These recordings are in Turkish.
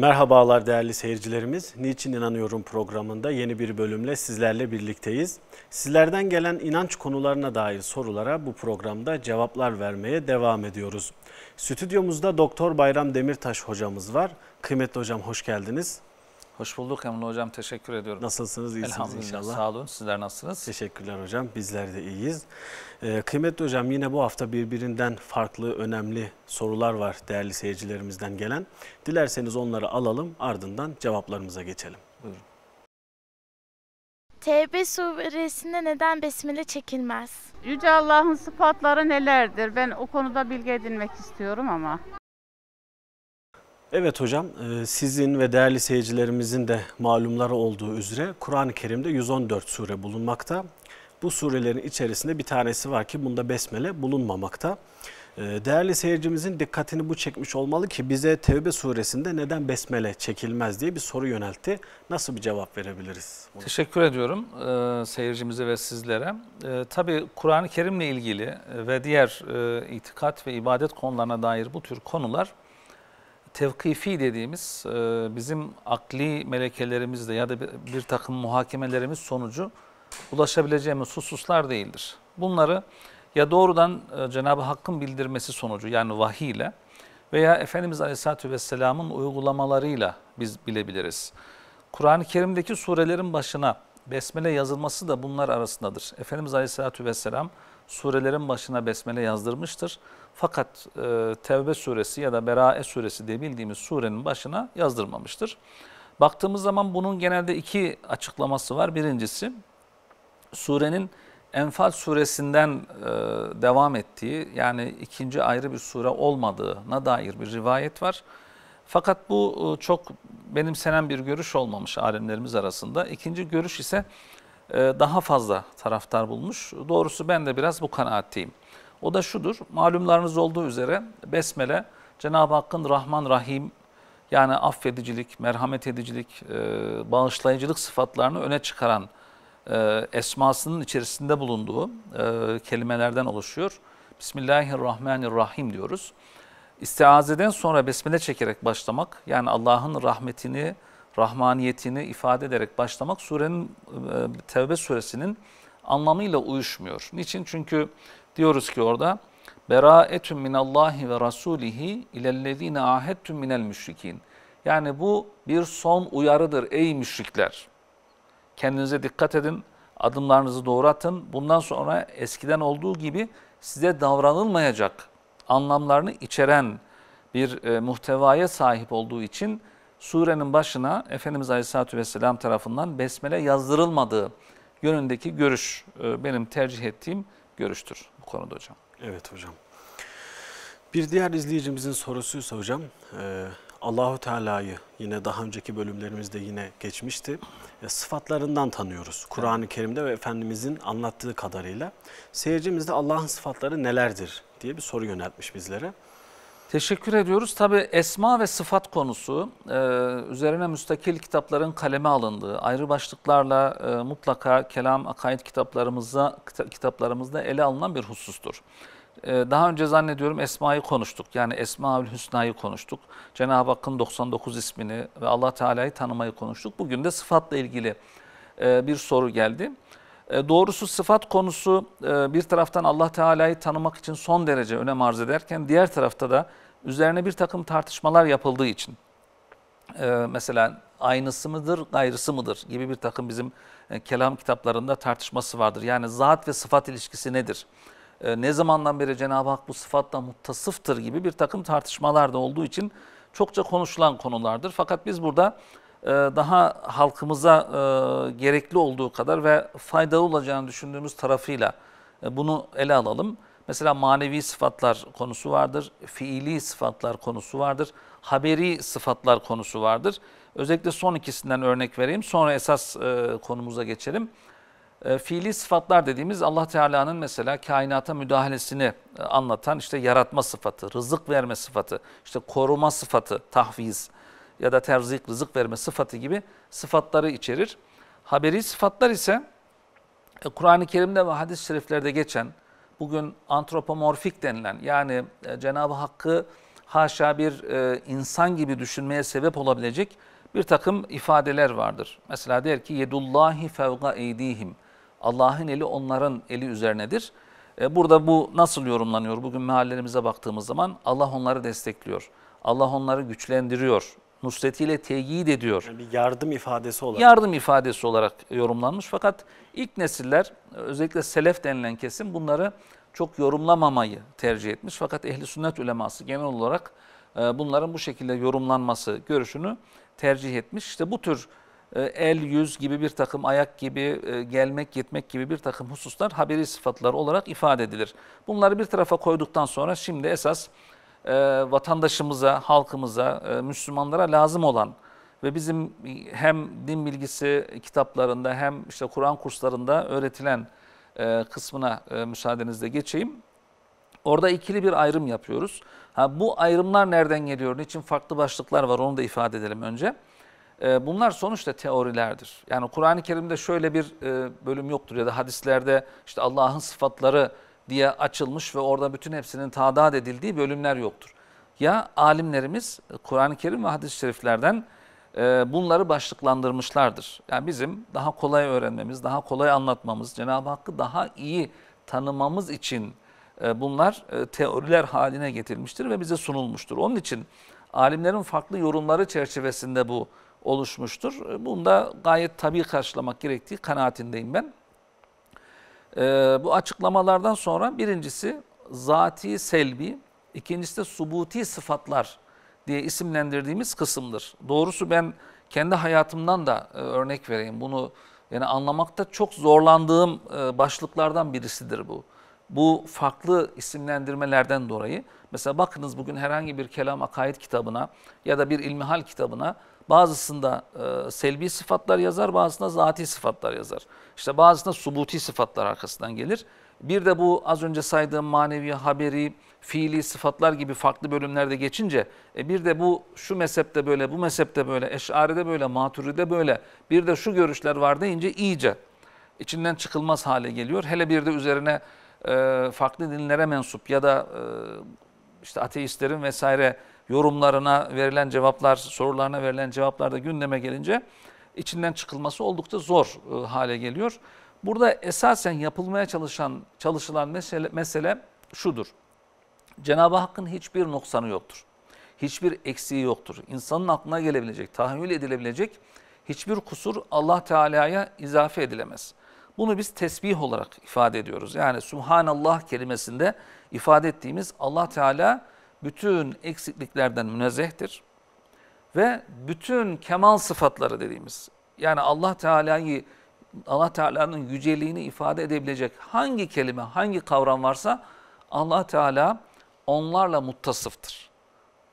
Merhabalar değerli seyircilerimiz. Niçin inanıyorum programında yeni bir bölümle sizlerle birlikteyiz. Sizlerden gelen inanç konularına dair sorulara bu programda cevaplar vermeye devam ediyoruz. Stüdyomuzda Doktor Bayram Demirtaş hocamız var. Kıymetli hocam hoş geldiniz. Hoş bulduk Emre Hocam. Teşekkür ediyorum. Nasılsınız? İyisiniz Elhamdülillah. inşallah. Sağ olun. Sizler nasılsınız? Teşekkürler hocam. Bizler de iyiyiz. Ee, kıymetli hocam yine bu hafta birbirinden farklı önemli sorular var değerli seyircilerimizden gelen. Dilerseniz onları alalım ardından cevaplarımıza geçelim. Buyurun. Tevbe suresinde neden besmele çekilmez? Yüce Allah'ın sıfatları nelerdir? Ben o konuda bilgi edinmek istiyorum ama. Evet hocam e, sizin ve değerli seyircilerimizin de malumları olduğu üzere Kur'an-ı Kerim'de 114 sure bulunmakta. Bu surelerin içerisinde bir tanesi var ki bunda besmele bulunmamakta. E, değerli seyircimizin dikkatini bu çekmiş olmalı ki bize Tevbe suresinde neden besmele çekilmez diye bir soru yöneltti. Nasıl bir cevap verebiliriz? Bunu? Teşekkür ediyorum e, seyircimize ve sizlere. E, tabii Kur'an-ı Kerim'le ilgili ve diğer e, itikat ve ibadet konularına dair bu tür konular tevkifi dediğimiz e, bizim akli melekelerimizle ya da bir, bir takım muhakemelerimiz sonucu ulaşabileceğimiz hususlar değildir. Bunları ya doğrudan e, Cenab-ı Hakk'ın bildirmesi sonucu yani vahiy ile veya Efendimiz Aleyhisselatü Vesselam'ın uygulamalarıyla biz bilebiliriz. Kur'an-ı Kerim'deki surelerin başına besmele yazılması da bunlar arasındadır. Efendimiz Aleyhisselatü Vesselam surelerin başına besmele yazdırmıştır. Fakat e, Tevbe suresi ya da Berae suresi diye bildiğimiz surenin başına yazdırmamıştır. Baktığımız zaman bunun genelde iki açıklaması var. Birincisi surenin Enfal suresinden e, devam ettiği yani ikinci ayrı bir sure olmadığına dair bir rivayet var. Fakat bu e, çok benimsenen bir görüş olmamış alimlerimiz arasında. İkinci görüş ise e, daha fazla taraftar bulmuş. Doğrusu ben de biraz bu kanaatteyim. O da şudur, malumlarınız olduğu üzere Besmele Cenab-ı Hakk'ın Rahman Rahim yani affedicilik, merhamet edicilik, e, bağışlayıcılık sıfatlarını öne çıkaran e, esmasının içerisinde bulunduğu kelimelerden oluşuyor. Bismillahirrahmanirrahim diyoruz. İstiazeden sonra besmele çekerek başlamak yani Allah'ın rahmetini, rahmaniyetini ifade ederek başlamak surenin e, Tevbe suresinin anlamıyla uyuşmuyor. Niçin? Çünkü diyoruz ki orada beraetun Allahi ve rasulihi ilellezine ahettun minel müşrikin. Yani bu bir son uyarıdır ey müşrikler. Kendinize dikkat edin, adımlarınızı doğru Bundan sonra eskiden olduğu gibi size davranılmayacak anlamlarını içeren bir e, muhtevaya sahip olduğu için surenin başına Efendimiz Aleyhisselatü Vesselam tarafından besmele yazdırılmadığı yönündeki görüş e, benim tercih ettiğim görüştür bu konuda hocam. Evet hocam. Bir diğer izleyicimizin sorusuysa hocam, e, Allahu Teala'yı yine daha önceki bölümlerimizde yine geçmişti. E, sıfatlarından tanıyoruz Kur'an-ı Kerim'de ve Efendimizin anlattığı kadarıyla. Seyircimiz de Allah'ın sıfatları nelerdir diye bir soru yöneltmiş bizlere. Teşekkür ediyoruz. Tabi esma ve sıfat konusu e, üzerine müstakil kitapların kaleme alındığı, ayrı başlıklarla e, mutlaka kelam, akaid kitaplarımızda, kitaplarımızda ele alınan bir husustur. E, daha önce zannediyorum esmayı konuştuk. Yani Esmaül Hüsna'yı konuştuk. Cenab-ı Hakk'ın 99 ismini ve Allah Teala'yı tanımayı konuştuk. Bugün de sıfatla ilgili bir soru geldi. Doğrusu sıfat konusu bir taraftan Allah Teala'yı tanımak için son derece önem arz ederken diğer tarafta da üzerine bir takım tartışmalar yapıldığı için e, mesela aynısı mıdır gayrısı mıdır gibi bir takım bizim e, kelam kitaplarında tartışması vardır. Yani zat ve sıfat ilişkisi nedir? E, ne zamandan beri Cenab-ı Hak bu sıfatla muttasıftır gibi bir takım tartışmalar da olduğu için çokça konuşulan konulardır. Fakat biz burada daha halkımıza gerekli olduğu kadar ve faydalı olacağını düşündüğümüz tarafıyla bunu ele alalım. Mesela manevi sıfatlar konusu vardır, fiili sıfatlar konusu vardır, haberi sıfatlar konusu vardır. Özellikle son ikisinden örnek vereyim, sonra esas e, konumuza geçelim. E, fiili sıfatlar dediğimiz Allah Teala'nın mesela kainata müdahalesini e, anlatan işte yaratma sıfatı, rızık verme sıfatı, işte koruma sıfatı, tahviz ya da terzik, rızık verme sıfatı gibi sıfatları içerir. Haberi sıfatlar ise e, Kur'an-ı Kerim'de ve hadis-i şeriflerde geçen, bugün antropomorfik denilen yani e, Cenab-ı Hakk'ı haşa bir e, insan gibi düşünmeye sebep olabilecek bir takım ifadeler vardır. Mesela der ki yedullahi fevga eydihim. Allah'ın eli onların eli üzerinedir. E, burada bu nasıl yorumlanıyor? Bugün meallerimize baktığımız zaman Allah onları destekliyor. Allah onları güçlendiriyor nusretiyle teyit ediyor. Yani bir yardım ifadesi olarak. Yardım ifadesi olarak yorumlanmış. Fakat ilk nesiller özellikle selef denilen kesim bunları çok yorumlamamayı tercih etmiş. Fakat ehli sünnet uleması genel olarak e, bunların bu şekilde yorumlanması görüşünü tercih etmiş. İşte bu tür e, el, yüz gibi bir takım, ayak gibi, e, gelmek, gitmek gibi bir takım hususlar haberi sıfatlar olarak ifade edilir. Bunları bir tarafa koyduktan sonra şimdi esas e, vatandaşımıza, halkımıza, e, Müslümanlara lazım olan ve bizim hem din bilgisi kitaplarında hem işte Kur'an kurslarında öğretilen e, kısmına e, müsaadenizle geçeyim. Orada ikili bir ayrım yapıyoruz. Ha, bu ayrımlar nereden geliyor? Niçin farklı başlıklar var onu da ifade edelim önce. E, bunlar sonuçta teorilerdir. Yani Kur'an-ı Kerim'de şöyle bir e, bölüm yoktur ya da hadislerde işte Allah'ın sıfatları diye açılmış ve orada bütün hepsinin tadad edildiği bölümler yoktur. Ya alimlerimiz Kur'an-ı Kerim ve hadis-i şeriflerden e, bunları başlıklandırmışlardır. Yani bizim daha kolay öğrenmemiz, daha kolay anlatmamız, Cenab-ı Hakk'ı daha iyi tanımamız için e, bunlar e, teoriler haline getirilmiştir ve bize sunulmuştur. Onun için alimlerin farklı yorumları çerçevesinde bu oluşmuştur. Bunu da gayet tabii karşılamak gerektiği kanaatindeyim ben. E, bu açıklamalardan sonra birincisi zati selbi, ikincisi de subuti sıfatlar diye isimlendirdiğimiz kısımdır. Doğrusu ben kendi hayatımdan da e, örnek vereyim. Bunu yani anlamakta çok zorlandığım e, başlıklardan birisidir bu. Bu farklı isimlendirmelerden dolayı. Mesela bakınız bugün herhangi bir kelam akaid kitabına ya da bir ilmihal kitabına Bazısında e, selbi sıfatlar yazar, bazısında zati sıfatlar yazar. İşte bazısında subuti sıfatlar arkasından gelir. Bir de bu az önce saydığım manevi, haberi, fiili sıfatlar gibi farklı bölümlerde geçince e bir de bu şu mezhepte böyle, bu mezhepte böyle, eşaride böyle, maturide böyle, bir de şu görüşler var deyince iyice içinden çıkılmaz hale geliyor. Hele bir de üzerine e, farklı dinlere mensup ya da e, işte ateistlerin vesaire yorumlarına verilen cevaplar, sorularına verilen cevaplar da gündeme gelince içinden çıkılması oldukça zor e, hale geliyor. Burada esasen yapılmaya çalışan çalışılan mesele, mesele şudur. Cenab-ı Hakk'ın hiçbir noksanı yoktur. Hiçbir eksiği yoktur. İnsanın aklına gelebilecek, tahammül edilebilecek hiçbir kusur Allah Teala'ya izafe edilemez. Bunu biz tesbih olarak ifade ediyoruz. Yani Subhanallah kelimesinde ifade ettiğimiz Allah Teala bütün eksikliklerden münezzehtir ve bütün kemal sıfatları dediğimiz yani Allah Teala'yı Allah Teala'nın yüceliğini ifade edebilecek hangi kelime, hangi kavram varsa Allah Teala onlarla muttasıftır.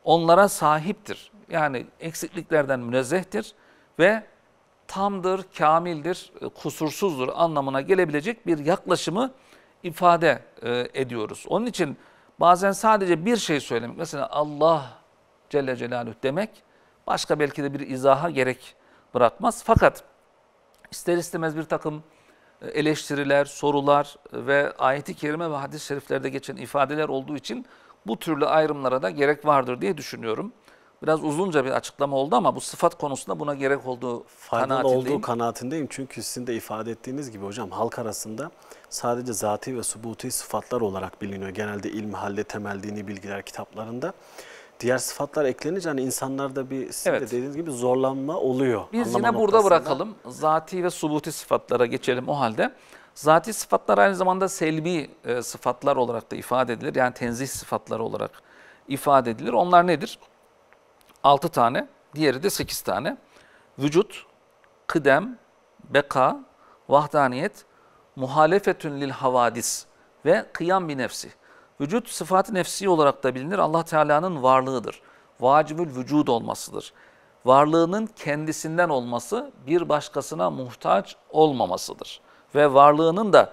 Onlara sahiptir. Yani eksikliklerden münezzehtir ve tamdır, kamildir, e, kusursuzdur anlamına gelebilecek bir yaklaşımı ifade e, ediyoruz. Onun için Bazen sadece bir şey söylemek, mesela Allah Celle Celaluhu demek başka belki de bir izaha gerek bırakmaz. Fakat ister istemez bir takım e, eleştiriler, sorular e, ve ayeti kerime ve hadis-i şeriflerde geçen ifadeler olduğu için bu türlü ayrımlara da gerek vardır diye düşünüyorum. Biraz uzunca bir açıklama oldu ama bu sıfat konusunda buna gerek olduğu Faydalı kanaatindeyim. olduğu kanaatindeyim çünkü sizin de ifade ettiğiniz gibi hocam halk arasında sadece zati ve subuti sıfatlar olarak biliniyor. Genelde ilmi halde temel dini bilgiler kitaplarında. Diğer sıfatlar eklenince hani insanlarda bir sizin evet. de dediğiniz gibi zorlanma oluyor. Biz yine noktasında. burada bırakalım. Zati ve subuti sıfatlara geçelim o halde. Zati sıfatlar aynı zamanda selbi e, sıfatlar olarak da ifade edilir. Yani tenzih sıfatları olarak ifade edilir. Onlar nedir? 6 tane, diğeri de 8 tane. Vücut, kıdem, beka, vahdaniyet, muhalefetün lil havadis ve kıyam bir nefsi. Vücut sıfat nefsi olarak da bilinir. Allah Teala'nın varlığıdır. Vacibül vücud olmasıdır. Varlığının kendisinden olması bir başkasına muhtaç olmamasıdır. Ve varlığının da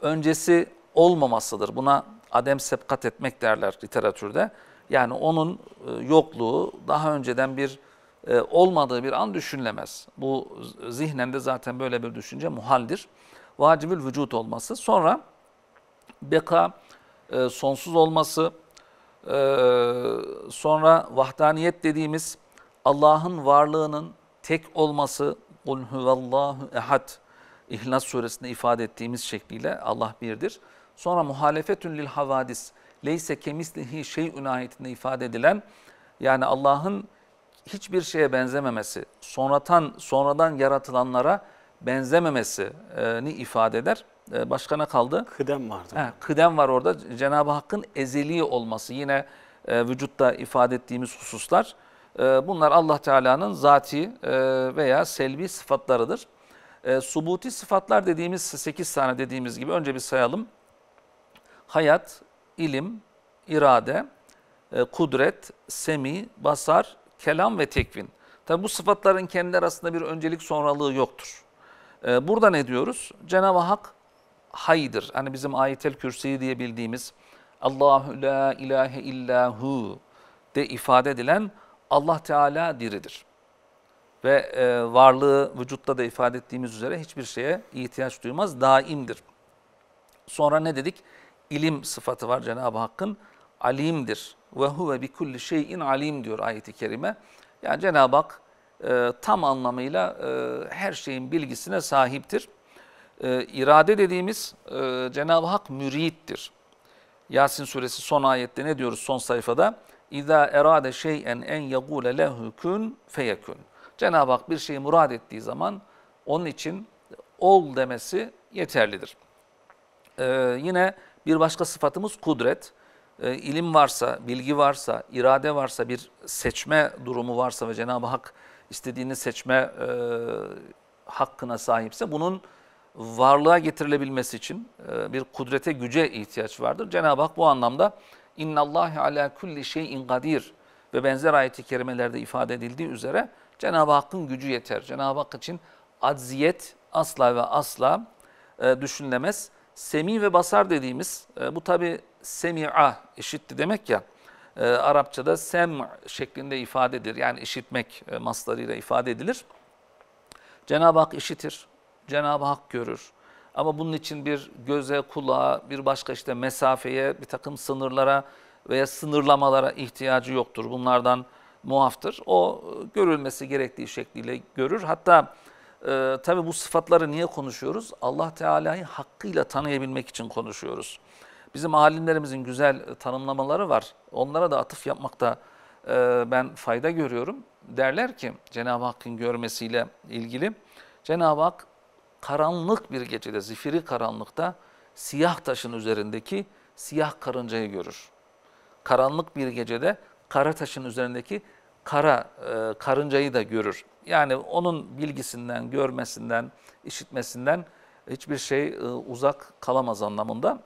öncesi olmamasıdır. Buna adem sebkat etmek derler literatürde. Yani onun e, yokluğu daha önceden bir e, olmadığı bir an düşünülemez. Bu zihnen de zaten böyle bir düşünce muhaldir. Vacibül vücut olması. Sonra beka e, sonsuz olması, sonra vahdaniyet dediğimiz Allah'ın varlığının tek olması, قُلْ هُوَ اللّٰهُ اَحَدْ İhlas suresinde ifade ettiğimiz şekliyle Allah birdir. Sonra muhalefetün lil havadis, leyse kemislihi şeyün ayetinde ifade edilen yani Allah'ın hiçbir şeye benzememesi, sonradan, sonradan yaratılanlara benzememesini e, ifade eder. E, Başkana kaldı. Kıdem vardı. He, kıdem var orada. Cenab-ı Hakk'ın ezeli olması yine e, vücutta ifade ettiğimiz hususlar. bunlar Allah Teala'nın zati veya selvi sıfatlarıdır. subuti sıfatlar dediğimiz 8 tane dediğimiz gibi önce bir sayalım. Hayat, ilim, irade, e, kudret, semi, basar, kelam ve tekvin. Tabi bu sıfatların kendi arasında bir öncelik sonralığı yoktur. E, burada ne diyoruz? Cenab-ı Hak haydır. Hani bizim ayetel kürsüyü diye bildiğimiz Allahü la ilahe illahu de ifade edilen Allah Teala diridir. Ve e, varlığı vücutta da ifade ettiğimiz üzere hiçbir şeye ihtiyaç duymaz, daimdir. Sonra ne dedik? ilim sıfatı var Cenab-ı Hakk'ın. Alimdir. Ve huve bi kulli şeyin alim diyor ayeti kerime. Yani Cenab-ı Hak e, tam anlamıyla e, her şeyin bilgisine sahiptir. E, irade dediğimiz e, Cenab-ı Hak mürittir. Yasin suresi son ayette ne diyoruz son sayfada? İza erade şeyen en yagule lehu kun feyekun. Cenab-ı Hak bir şeyi murad ettiği zaman onun için ol demesi yeterlidir. Ee, yine bir başka sıfatımız kudret. E, ilim varsa, bilgi varsa, irade varsa, bir seçme durumu varsa ve Cenab-ı Hak istediğini seçme e, hakkına sahipse bunun varlığa getirilebilmesi için e, bir kudrete, güce ihtiyaç vardır. Cenab-ı Hak bu anlamda inna Allah ala kulli şeyin kadir ve benzer ayeti kerimelerde ifade edildiği üzere Cenab-ı Hakk'ın gücü yeter. Cenab-ı Hak için acziyet asla ve asla e, düşünülemez. Semi ve basar dediğimiz e, bu tabi semi'a eşitti demek ya. E, Arapçada sem şeklinde ifadedir Yani işitmek e, maslarıyla ifade edilir. Cenab-ı Hak işitir. Cenab-ı Hak görür. Ama bunun için bir göze, kulağa, bir başka işte mesafeye, bir takım sınırlara veya sınırlamalara ihtiyacı yoktur. Bunlardan muaftır. O e, görülmesi gerektiği şekliyle görür. Hatta ee, tabi bu sıfatları niye konuşuyoruz? Allah Teala'yı hakkıyla tanıyabilmek için konuşuyoruz. Bizim alimlerimizin güzel tanımlamaları var. Onlara da atıf yapmakta e, ben fayda görüyorum. Derler ki Cenab-ı Hakk'ın görmesiyle ilgili Cenab-ı Hak karanlık bir gecede, zifiri karanlıkta siyah taşın üzerindeki siyah karıncayı görür. Karanlık bir gecede kara taşın üzerindeki kara e, karıncayı da görür. Yani onun bilgisinden, görmesinden, işitmesinden hiçbir şey e, uzak kalamaz anlamında.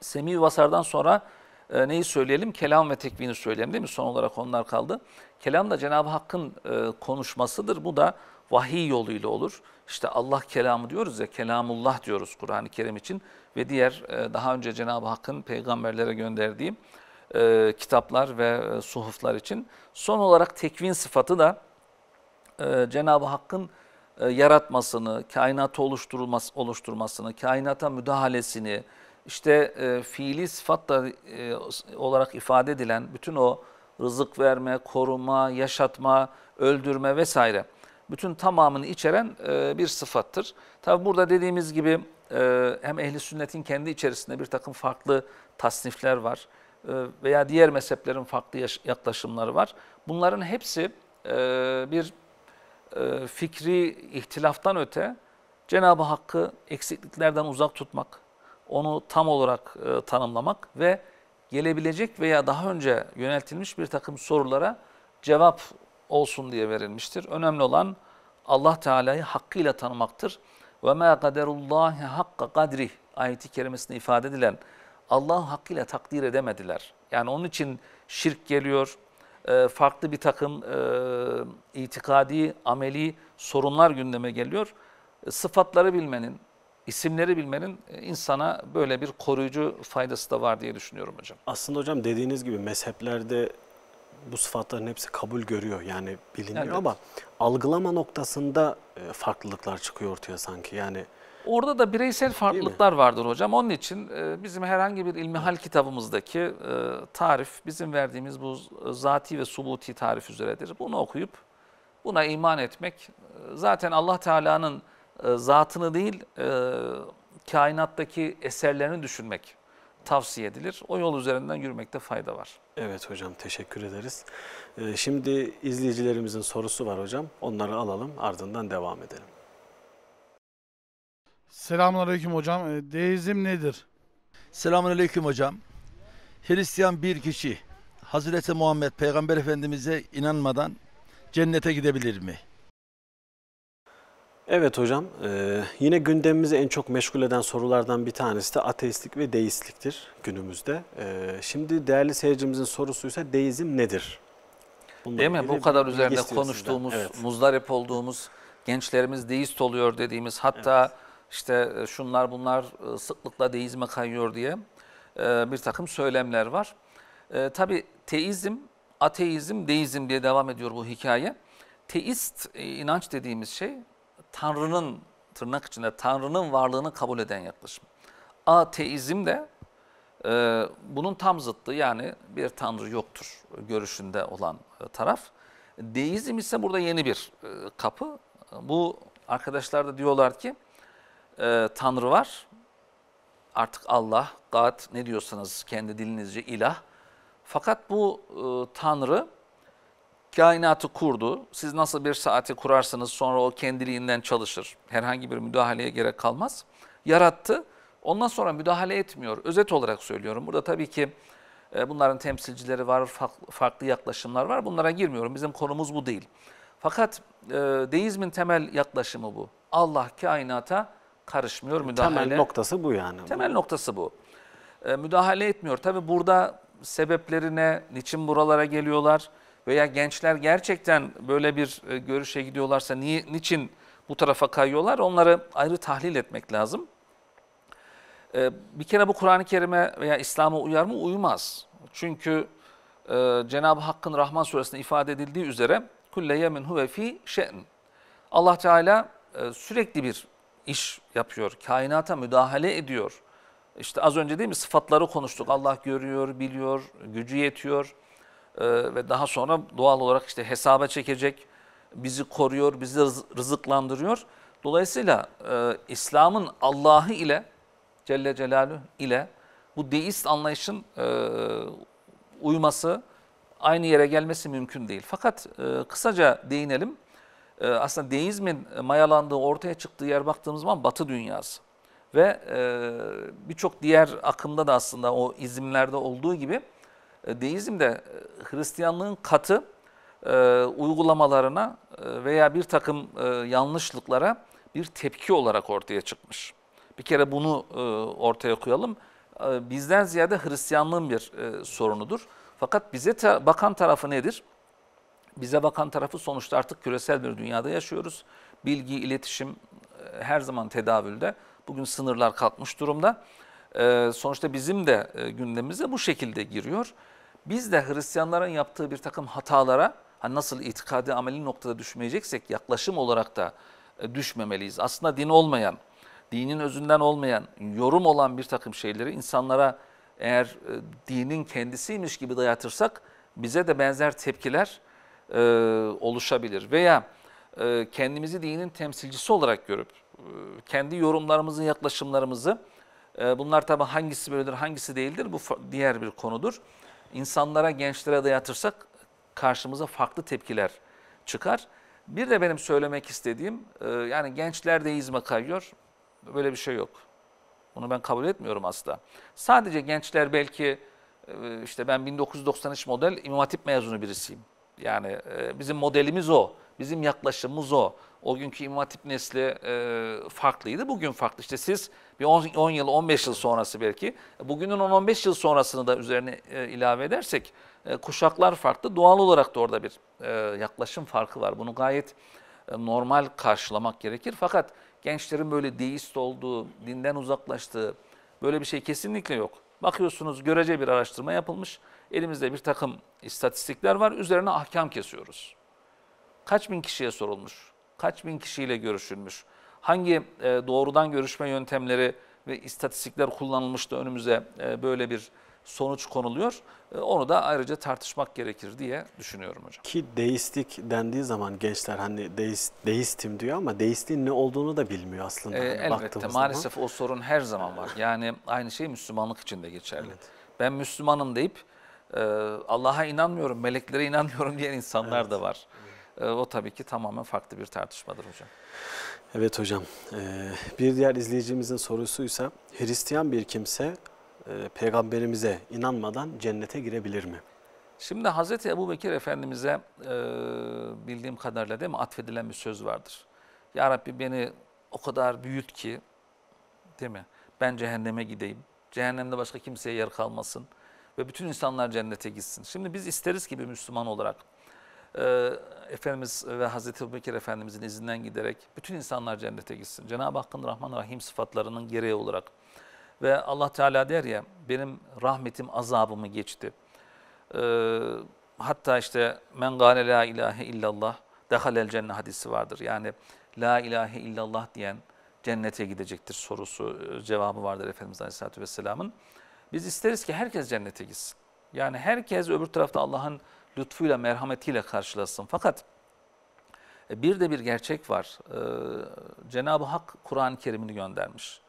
Semi Vasar'dan sonra e, neyi söyleyelim? Kelam ve tekvini söyleyelim değil mi? Son olarak onlar kaldı. Kelam da Cenab-ı Hakk'ın e, konuşmasıdır. Bu da vahiy yoluyla olur. İşte Allah kelamı diyoruz ya, kelamullah diyoruz Kur'an-ı Kerim için ve diğer daha önce Cenab-ı Hakk'ın peygamberlere gönderdiği kitaplar ve suhuflar için. Son olarak tekvin sıfatı da e, Cenab-ı Hakk'ın e, yaratmasını, kainatı oluşturulması, oluşturmasını, kainata müdahalesini, işte e, fiili sıfatla e, olarak ifade edilen bütün o rızık verme, koruma, yaşatma, öldürme vesaire bütün tamamını içeren e, bir sıfattır. Tabi burada dediğimiz gibi e, hem ehli sünnetin kendi içerisinde bir takım farklı tasnifler var e, veya diğer mezheplerin farklı yaklaşımları var. Bunların hepsi e, bir e, fikri ihtilaftan öte Cenab-ı Hakk'ı eksikliklerden uzak tutmak, onu tam olarak e, tanımlamak ve gelebilecek veya daha önce yöneltilmiş bir takım sorulara cevap olsun diye verilmiştir. Önemli olan Allah Teala'yı hakkıyla tanımaktır. Ve ma kaderullahi hakka kadri ayeti kerimesinde ifade edilen Allah'ı hakkıyla takdir edemediler. Yani onun için şirk geliyor, e, farklı bir takım e, itikadi, ameli sorunlar gündeme geliyor. E, sıfatları bilmenin, isimleri bilmenin insana böyle bir koruyucu faydası da var diye düşünüyorum hocam. Aslında hocam dediğiniz gibi mezheplerde bu sıfatların hepsi kabul görüyor yani biliniyor evet. ama algılama noktasında farklılıklar çıkıyor ortaya sanki. Yani Orada da bireysel farklılıklar vardır hocam. Onun için e, bizim herhangi bir ilmihal kitabımızdaki e, tarif bizim verdiğimiz bu e, zati ve subuti tarif üzeredir. Bunu okuyup buna iman etmek zaten Allah Teala'nın zatını değil kainattaki eserlerini düşünmek tavsiye edilir. O yol üzerinden yürümekte fayda var. Evet hocam teşekkür ederiz. Şimdi izleyicilerimizin sorusu var hocam. Onları alalım ardından devam edelim. Selamünaleyküm hocam. Ee, deizm nedir? Selamünaleyküm hocam. Hristiyan bir kişi Hazreti Muhammed Peygamber Efendimiz'e inanmadan cennete gidebilir mi? Evet hocam, ee, yine gündemimizi en çok meşgul eden sorulardan bir tanesi de ateistlik ve deistliktir günümüzde. Ee, şimdi değerli seyircimizin sorusuysa deizm nedir? Bununla Değil mi? Bu kadar üzerinde konuştuğumuz, evet. muzdarip olduğumuz, gençlerimiz deist oluyor dediğimiz hatta... Evet işte e, şunlar bunlar e, sıklıkla deizme kayıyor diye e, bir takım söylemler var. Tabi teizm, ateizm, deizm diye devam ediyor bu hikaye. Teist inanç dediğimiz şey Tanrı'nın tırnak içinde Tanrı'nın varlığını kabul eden yaklaşım. Ateizm de e, bunun tam zıttı yani bir Tanrı yoktur görüşünde olan taraf. Deizm ise burada yeni bir e, kapı. Bu arkadaşlar da diyorlar ki e, Tanrı var. Artık Allah, God ne diyorsanız kendi dilinizce ilah. Fakat bu e, Tanrı kainatı kurdu. Siz nasıl bir saati kurarsanız sonra o kendiliğinden çalışır. Herhangi bir müdahaleye gerek kalmaz. Yarattı. Ondan sonra müdahale etmiyor. Özet olarak söylüyorum. Burada tabii ki e, bunların temsilcileri var, farklı yaklaşımlar var. Bunlara girmiyorum. Bizim konumuz bu değil. Fakat e, deizmin temel yaklaşımı bu. Allah kainata karışmıyor müdahale. Temel noktası bu yani. Temel noktası bu. E, müdahale etmiyor. Tabi burada sebeplerine, niçin buralara geliyorlar veya gençler gerçekten böyle bir e, görüşe gidiyorlarsa niye, niçin bu tarafa kayıyorlar onları ayrı tahlil etmek lazım. E, bir kere bu Kur'an-ı Kerim'e veya İslam'a uyar mı? Uymaz. Çünkü e, Cenab-ı Hakk'ın Rahman suresinde ifade edildiği üzere kulle yemin huve fi şe'n. Allah Teala e, sürekli bir iş yapıyor, kainata müdahale ediyor. İşte az önce değil mi sıfatları konuştuk. Allah görüyor, biliyor, gücü yetiyor ee, ve daha sonra doğal olarak işte hesaba çekecek, bizi koruyor, bizi rızıklandırıyor. Dolayısıyla e, İslam'ın Allah'ı ile Celle Celaluhu ile bu deist anlayışın e, uyması, aynı yere gelmesi mümkün değil. Fakat e, kısaca değinelim. Ee, aslında deizmin e, mayalandığı, ortaya çıktığı yer baktığımız zaman Batı dünyası. Ve e, birçok diğer akımda da aslında o izimlerde olduğu gibi e, deizm de e, Hristiyanlığın katı uygulamalarına veya bir takım yanlışlıklara bir tepki olarak ortaya çıkmış. Bir kere bunu ortaya koyalım. bizden ziyade Hristiyanlığın bir sorunudur. Fakat bize bakan tarafı nedir? bize bakan tarafı sonuçta artık küresel bir dünyada yaşıyoruz. Bilgi, iletişim e, her zaman tedavülde. Bugün sınırlar kalkmış durumda. E, sonuçta bizim de e, gündemimize bu şekilde giriyor. Biz de Hristiyanların yaptığı bir takım hatalara hani nasıl itikadi ameli noktada düşmeyeceksek yaklaşım olarak da düşmemeliyiz. Aslında din olmayan, dinin özünden olmayan, yorum olan bir takım şeyleri insanlara eğer dinin kendisiymiş gibi dayatırsak bize de benzer tepkiler e, oluşabilir. Veya e, kendimizi dinin temsilcisi olarak görüp e, kendi yorumlarımızın, yaklaşımlarımızı e, bunlar tabi hangisi böyledir, hangisi değildir bu diğer bir konudur. İnsanlara, gençlere dayatırsak karşımıza farklı tepkiler çıkar. Bir de benim söylemek istediğim e, yani gençler de deizme kayıyor. Böyle bir şey yok. Bunu ben kabul etmiyorum asla. Sadece gençler belki e, işte ben 1993 model İmam Hatip mezunu birisiyim. Yani e, bizim modelimiz o. Bizim yaklaşımımız o. O günkü İmam Hatip nesli e, farklıydı. Bugün farklı. İşte siz bir 10 yıl, 15 yıl sonrası belki. Bugünün 10-15 yıl sonrasını da üzerine e, ilave edersek kuşaklar farklı. Doğal olarak da orada bir yaklaşım farkı var. Bunu gayet normal karşılamak gerekir. Fakat gençlerin böyle deist olduğu, dinden uzaklaştığı böyle bir şey kesinlikle yok. Bakıyorsunuz görece bir araştırma yapılmış. Elimizde bir takım istatistikler var. Üzerine ahkam kesiyoruz. Kaç bin kişiye sorulmuş? Kaç bin kişiyle görüşülmüş? Hangi e, doğrudan görüşme yöntemleri ve istatistikler kullanılmış da önümüze e, böyle bir sonuç konuluyor. E, onu da ayrıca tartışmak gerekir diye düşünüyorum hocam. Ki deistik dendiği zaman gençler hani deist, deistim diyor ama deistliğin ne olduğunu da bilmiyor aslında. Ee, hani elbette maalesef zaman. o sorun her zaman var. Yani aynı şey Müslümanlık için de geçerli. Evet. Ben Müslümanım deyip e, Allah'a inanmıyorum, meleklere inanmıyorum diyen insanlar evet. da var. E, o tabii ki tamamen farklı bir tartışmadır hocam. Evet hocam. E, bir diğer izleyicimizin sorusuysa Hristiyan bir kimse e, peygamberimize inanmadan cennete girebilir mi? Şimdi Hz. Ebu Bekir Efendimiz'e e, bildiğim kadarıyla değil mi atfedilen bir söz vardır. Ya Rabbi beni o kadar büyüt ki değil mi? Ben cehenneme gideyim. Cehennemde başka kimseye yer kalmasın. Ve bütün insanlar cennete gitsin. Şimdi biz isteriz ki bir Müslüman olarak e, Efendimiz ve Hazreti Ebu Bekir Efendimizin izinden giderek bütün insanlar cennete gitsin. Cenab-ı Hakk'ın Rahman Rahim sıfatlarının gereği olarak ve Allah Teala der ya benim rahmetim azabımı geçti. Ee, hatta işte men gâle la ilahe illallah dehalel cennet hadisi vardır. Yani la ilahe illallah diyen cennete gidecektir sorusu e, cevabı vardır Efendimiz Aleyhisselatü Vesselam'ın. Biz isteriz ki herkes cennete gitsin. Yani herkes öbür tarafta Allah'ın lütfuyla, merhametiyle karşılasın. Fakat e, bir de bir gerçek var. Ee, Cenab-ı Hak Kur'an-ı Kerim'ini göndermiş.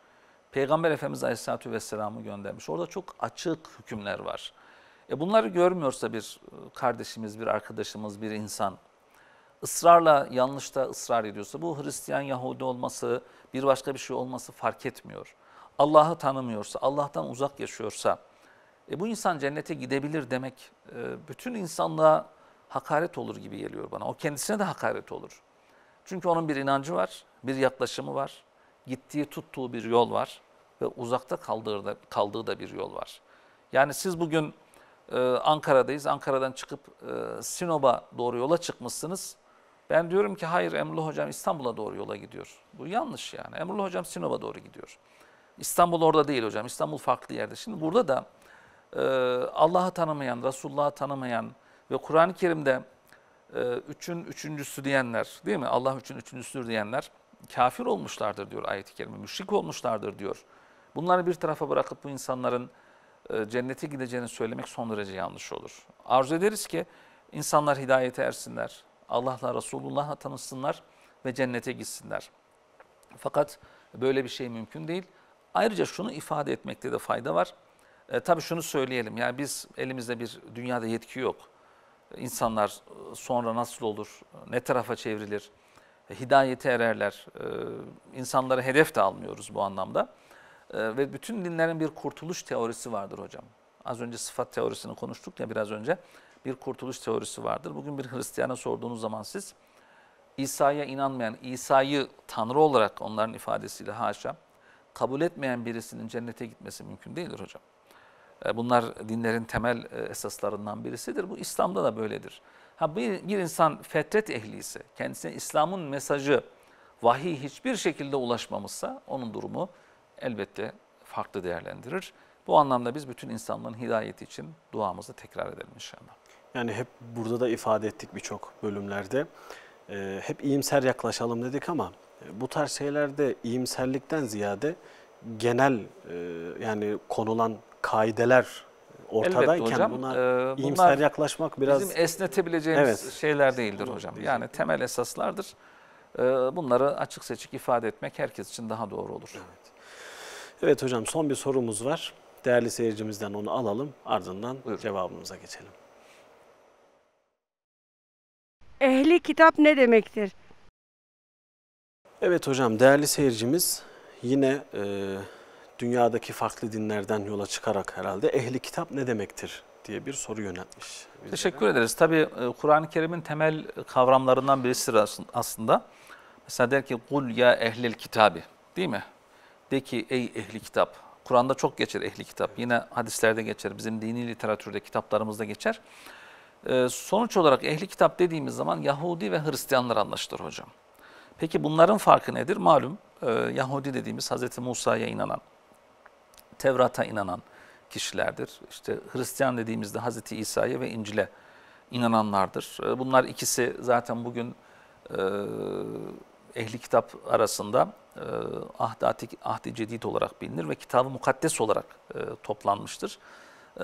Peygamber Efendimiz Aleyhisselatü Vesselam'ı göndermiş. Orada çok açık hükümler var. E bunları görmüyorsa bir e, kardeşimiz, bir arkadaşımız, bir insan ısrarla yanlışta ısrar ediyorsa bu Hristiyan, Yahudi olması, bir başka bir şey olması fark etmiyor. Allah'ı tanımıyorsa, Allah'tan uzak yaşıyorsa e bu insan cennete gidebilir demek e, bütün insanlığa hakaret olur gibi geliyor bana. O kendisine de hakaret olur. Çünkü onun bir inancı var, bir yaklaşımı var gittiği tuttuğu bir yol var ve uzakta kaldığı da, bir yol var. Yani siz bugün e, Ankara'dayız. Ankara'dan çıkıp e, Sinop'a doğru yola çıkmışsınız. Ben diyorum ki hayır Emrullah Hocam İstanbul'a doğru yola gidiyor. Bu yanlış yani. Emrullah Hocam Sinop'a doğru gidiyor. İstanbul orada değil hocam. İstanbul farklı yerde. Şimdi burada da e, Allah'ı tanımayan, Resulullah'ı tanımayan ve Kur'an-ı Kerim'de e, üçün üçüncüsü diyenler değil mi? Allah üçün üçüncüsüdür diyenler kafir olmuşlardır diyor ayet-i kerime. Müşrik olmuşlardır diyor. Bunları bir tarafa bırakıp bu insanların e, cennete gideceğini söylemek son derece yanlış olur. Arzu ederiz ki insanlar hidayete ersinler. Allah'la Resulullah'la tanışsınlar ve cennete gitsinler. Fakat böyle bir şey mümkün değil. Ayrıca şunu ifade etmekte de fayda var. E, tabii şunu söyleyelim. Yani biz elimizde bir dünyada yetki yok. E, insanlar e, sonra nasıl olur, ne tarafa çevrilir, e, hidayete ererler. E, insanlara hedef de almıyoruz bu anlamda. E, ve bütün dinlerin bir kurtuluş teorisi vardır hocam. Az önce sıfat teorisini konuştuk ya biraz önce. Bir kurtuluş teorisi vardır. Bugün bir Hristiyana sorduğunuz zaman siz İsa'ya inanmayan, İsa'yı Tanrı olarak onların ifadesiyle haşa kabul etmeyen birisinin cennete gitmesi mümkün değildir hocam. Bunlar dinlerin temel esaslarından birisidir. Bu İslam'da da böyledir. Ha bir, bir insan fetret ehliyse kendisine İslam'ın mesajı, vahiy hiçbir şekilde ulaşmamışsa onun durumu elbette farklı değerlendirir. Bu anlamda biz bütün insanların hidayeti için duamızı tekrar edelim inşallah. Yani hep burada da ifade ettik birçok bölümlerde. Ee, hep iyimser yaklaşalım dedik ama e, bu tarz şeylerde iyimserlikten ziyade genel e, yani konulan kaideler ortadayken Elbette hocam, buna e, iyimser yaklaşmak biraz... Bizim esnetebileceğimiz evet. şeyler değildir hocam. Yani temel esaslardır. E, bunları açık seçik ifade etmek herkes için daha doğru olur. Evet, evet hocam son bir sorumuz var. Değerli seyircimizden onu alalım ardından Buyurun. cevabımıza geçelim. Ehli kitap ne demektir? Evet hocam değerli seyircimiz yine... E, dünyadaki farklı dinlerden yola çıkarak herhalde ehli kitap ne demektir diye bir soru yöneltmiş. Bizlere. Teşekkür ederiz. Tabii e, Kur'an-ı Kerim'in temel e, kavramlarından birisidir aslında. Mesela der ki kul ya ehlil kitabi değil mi? De ki ey ehli kitap. Kur'an'da çok geçer ehli kitap. Yine hadislerde geçer. Bizim dini literatürde kitaplarımızda geçer. E, sonuç olarak ehli kitap dediğimiz zaman Yahudi ve Hristiyanlar anlaşılır hocam. Peki bunların farkı nedir? Malum Yahudi dediğimiz Hz. Musa'ya inanan, Tevrat'a inanan kişilerdir. İşte Hristiyan dediğimizde Hazreti İsa'ya ve İncil'e inananlardır. E, bunlar ikisi zaten bugün e, ehli kitap arasında e, ahd-i ahd cedid olarak bilinir ve kitabı mukaddes olarak toplanmıştır.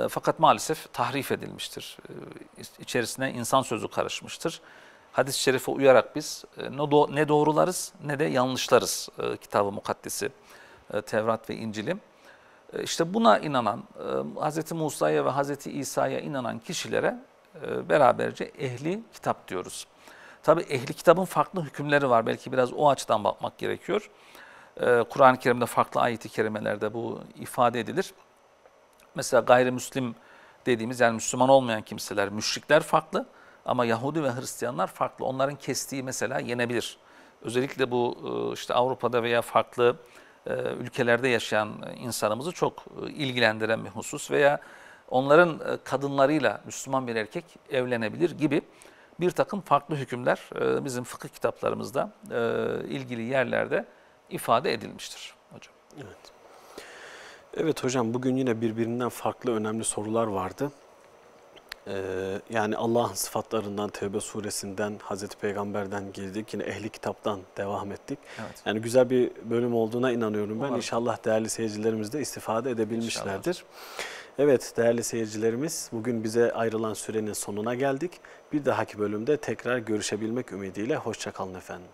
Fakat maalesef tahrif edilmiştir. İçerisine insan sözü karışmıştır. Hadis-i şerife uyarak biz ne doğrularız ne de yanlışlarız kitabı mukaddesi Tevrat ve İncil'i. E, işte buna inanan, e, Hz. Musa'ya ve Hz. İsa'ya inanan kişilere e, beraberce ehli kitap diyoruz. Tabi ehli kitabın farklı hükümleri var. Belki biraz o açıdan bakmak gerekiyor. Kur'an-ı Kerim'de farklı ayeti kerimelerde bu ifade edilir. Mesela gayrimüslim dediğimiz yani Müslüman olmayan kimseler, müşrikler farklı ama Yahudi ve Hristiyanlar farklı. Onların kestiği mesela yenebilir. Özellikle bu işte Avrupa'da veya farklı e, ülkelerde yaşayan insanımızı çok e, ilgilendiren bir husus veya onların e, kadınlarıyla Müslüman bir erkek evlenebilir gibi bir takım farklı hükümler bizim fıkıh kitaplarımızda ilgili yerlerde ifade edilmiştir hocam. Evet. Evet hocam bugün yine birbirinden farklı önemli sorular vardı. Ee, yani Allah'ın sıfatlarından, Tevbe suresinden, Hazreti Peygamber'den girdik. Yine ehli kitaptan devam ettik. Evet. Yani güzel bir bölüm olduğuna inanıyorum ben. Umarım. İnşallah değerli seyircilerimiz de istifade edebilmişlerdir. İnşallah. Evet değerli seyircilerimiz bugün bize ayrılan sürenin sonuna geldik. Bir dahaki bölümde tekrar görüşebilmek ümidiyle hoşçakalın efendim.